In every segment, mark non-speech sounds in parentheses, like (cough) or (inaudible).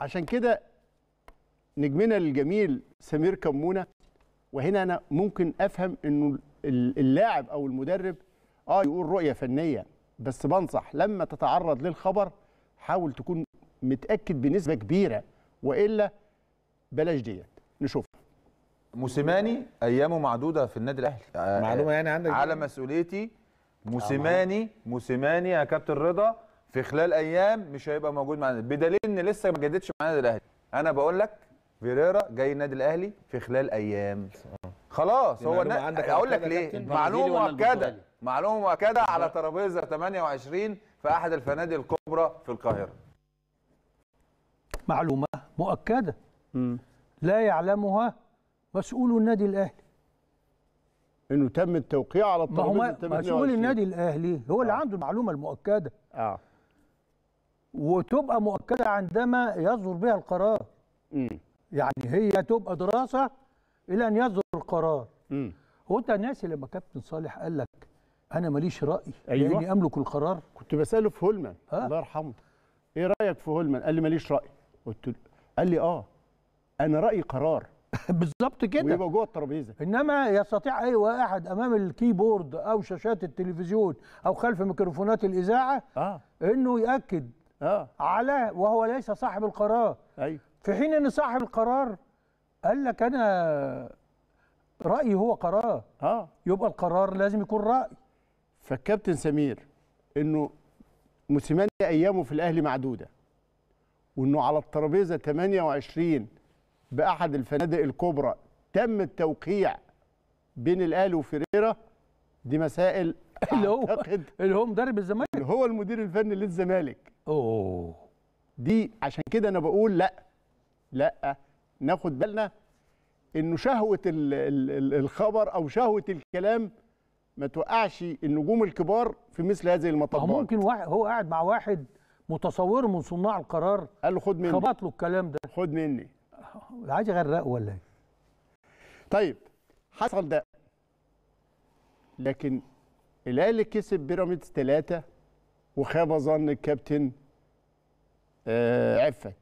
عشان كده نجمنا الجميل سمير كمونه وهنا انا ممكن افهم انه اللاعب او المدرب اه يقول رؤيه فنيه بس بنصح لما تتعرض للخبر حاول تكون متاكد بنسبه كبيره والا بلاش ديت نشوف موسيماني ايامه معدوده في النادي الاهلي معلومه يعني عندك على مسؤوليتي موسيماني موسيماني يا كابتن رضا في خلال ايام مش هيبقى موجود معانا بدليل ان لسه ما جددش معانا الاهلي انا بقول لك فيريرا جاي النادي الاهلي في خلال ايام خلاص هو اقول لك ليه معلومه مؤكده معلومه مؤكده على ترابيزه 28 في احد الفنادق الكبرى في القاهره معلومه مؤكده لا يعلمها مسؤول النادي الاهلي انه تم التوقيع على الترابيزه 28 مسؤول النادي الاهلي هو اللي آه. عنده المعلومه المؤكده اه وتبقى مؤكده عندما يصدر بها القرار م. يعني هي تبقى دراسه الى ان يصدر القرار هو انت ناسي لما كابتن صالح قال لك انا ماليش راي أيوة. لاني املك القرار كنت بساله في هولمان الله يرحمه ايه رايك في هولمان قال لي ماليش راي قلت له قال لي اه انا رايي قرار (laughs) بالظبط كده ويبقى جوه الترابيزه انما يستطيع اي واحد امام الكيبورد او شاشات التلفزيون او خلف ميكروفونات الاذاعه آه. انه ياكد آه. على وهو ليس صاحب القرار أيوة. في حين ان صاحب القرار قال لك انا رايي هو قرار اه يبقى القرار لازم يكون راي فالكابتن سمير انه موسيماني ايامه في الاهلي معدوده وانه على الترابيزه 28 باحد الفنادق الكبرى تم التوقيع بين الاهلي وفريرة دي مسائل اللي هو اللي هو مدرب الزمالك اللي هو المدير الفني للزمالك اوه دي عشان كده انا بقول لا لا ناخد بالنا انه شهوه الخبر او شهوه الكلام ما توقعش النجوم الكبار في مثل هذه المطبات ممكن واحد هو قاعد مع واحد متصور من صناع القرار قال له خد مني خبط له الكلام ده خد مني عايز يغرقه ولا ايه طيب حصل ده لكن الاهلي كسب بيراميدز ثلاثه وخاب ظن الكابتن آه، عفت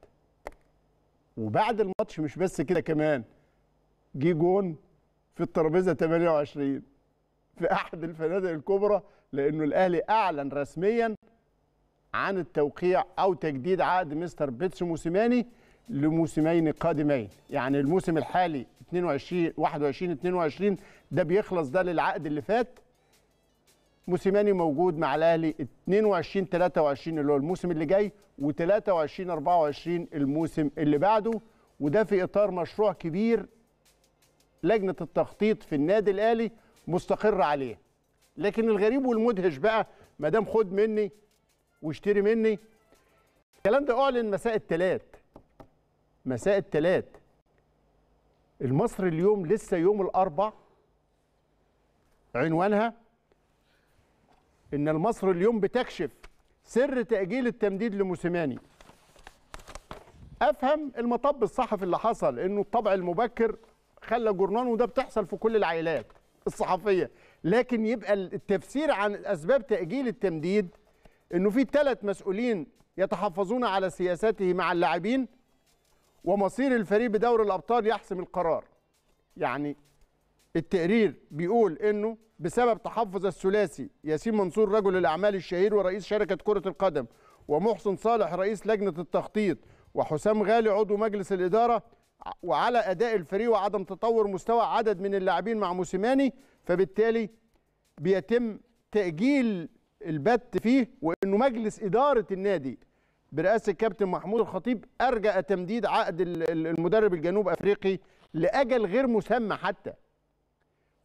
وبعد الماتش مش بس كده كمان جه جون في الترابيزه 28 في احد الفنادق الكبرى لانه الاهلي اعلن رسميا عن التوقيع او تجديد عقد مستر بيتس موسيماني لموسمين قادمين يعني الموسم الحالي 22 21 22 ده بيخلص ده للعقد اللي فات موسيماني موجود مع الاهلي 22 23 اللي هو الموسم اللي جاي و23 24 الموسم اللي بعده وده في اطار مشروع كبير لجنه التخطيط في النادي الاهلي مستقر عليه لكن الغريب والمدهش بقى ما دام خد مني واشتري مني الكلام ده اعلن مساء الثلاث مساء الثلاث المصري اليوم لسه يوم الاربع عنوانها ان المصري اليوم بتكشف سر تاجيل التمديد لموسيماني افهم المطب الصحفي اللي حصل انه الطبع المبكر خلى جورنان وده بتحصل في كل العائلات الصحفيه لكن يبقى التفسير عن اسباب تاجيل التمديد انه في ثلاث مسؤولين يتحفظون على سياسته مع اللاعبين ومصير الفريق بدور الابطال يحسم القرار يعني التقرير بيقول انه بسبب تحفظ الثلاثي ياسين منصور رجل الاعمال الشهير ورئيس شركه كره القدم ومحسن صالح رئيس لجنه التخطيط وحسام غالي عضو مجلس الاداره وعلى اداء الفريق وعدم تطور مستوى عدد من اللاعبين مع موسيماني فبالتالي بيتم تاجيل البت فيه وانه مجلس اداره النادي برئاسه الكابتن محمود الخطيب ارجى تمديد عقد المدرب الجنوب افريقي لاجل غير مسمى حتى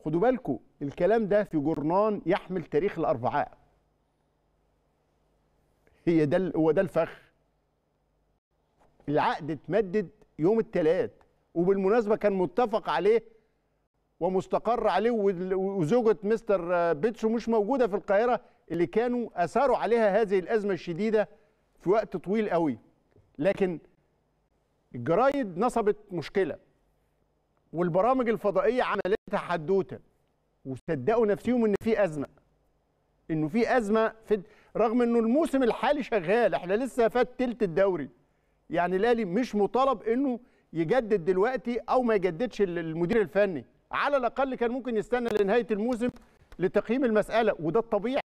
خدوا بالكم الكلام ده في جورنان يحمل تاريخ الاربعاء هي ده هو ده الفخ العقد اتمدد يوم الثلاث وبالمناسبه كان متفق عليه ومستقر عليه وزوجة مستر بيتشو مش موجودة في القاهرة اللي كانوا أثاروا عليها هذه الأزمة الشديدة في وقت طويل قوي لكن الجرايد نصبت مشكلة والبرامج الفضائية عملت حدوته وصدقوا نفسهم ان في ازمه انه في ازمه في رغم انه الموسم الحالي شغال احنا لسه فات تلت الدوري يعني الاهلي مش مطالب انه يجدد دلوقتي او ما يجددش المدير الفني على الاقل كان ممكن يستنى لنهايه الموسم لتقييم المساله وده الطبيعي